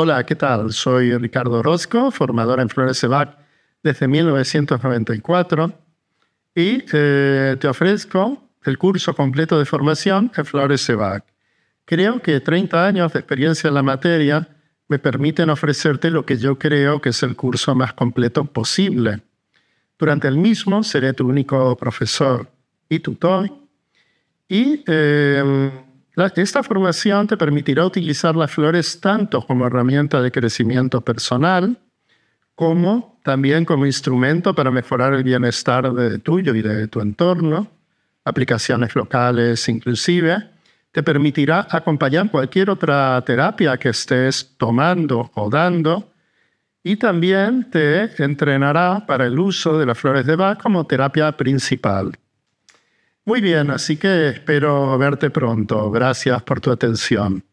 Hola, ¿qué tal? Soy Ricardo Orozco, formador en Flores EVAC desde 1994 y eh, te ofrezco el curso completo de formación en Flores EVAC. Creo que 30 años de experiencia en la materia me permiten ofrecerte lo que yo creo que es el curso más completo posible. Durante el mismo seré tu único profesor y tutor y eh, esta formación te permitirá utilizar las flores tanto como herramienta de crecimiento personal, como también como instrumento para mejorar el bienestar de tuyo y de tu entorno, aplicaciones locales inclusive, te permitirá acompañar cualquier otra terapia que estés tomando o dando y también te entrenará para el uso de las flores de Bach como terapia principal. Muy bien, así que espero verte pronto. Gracias por tu atención.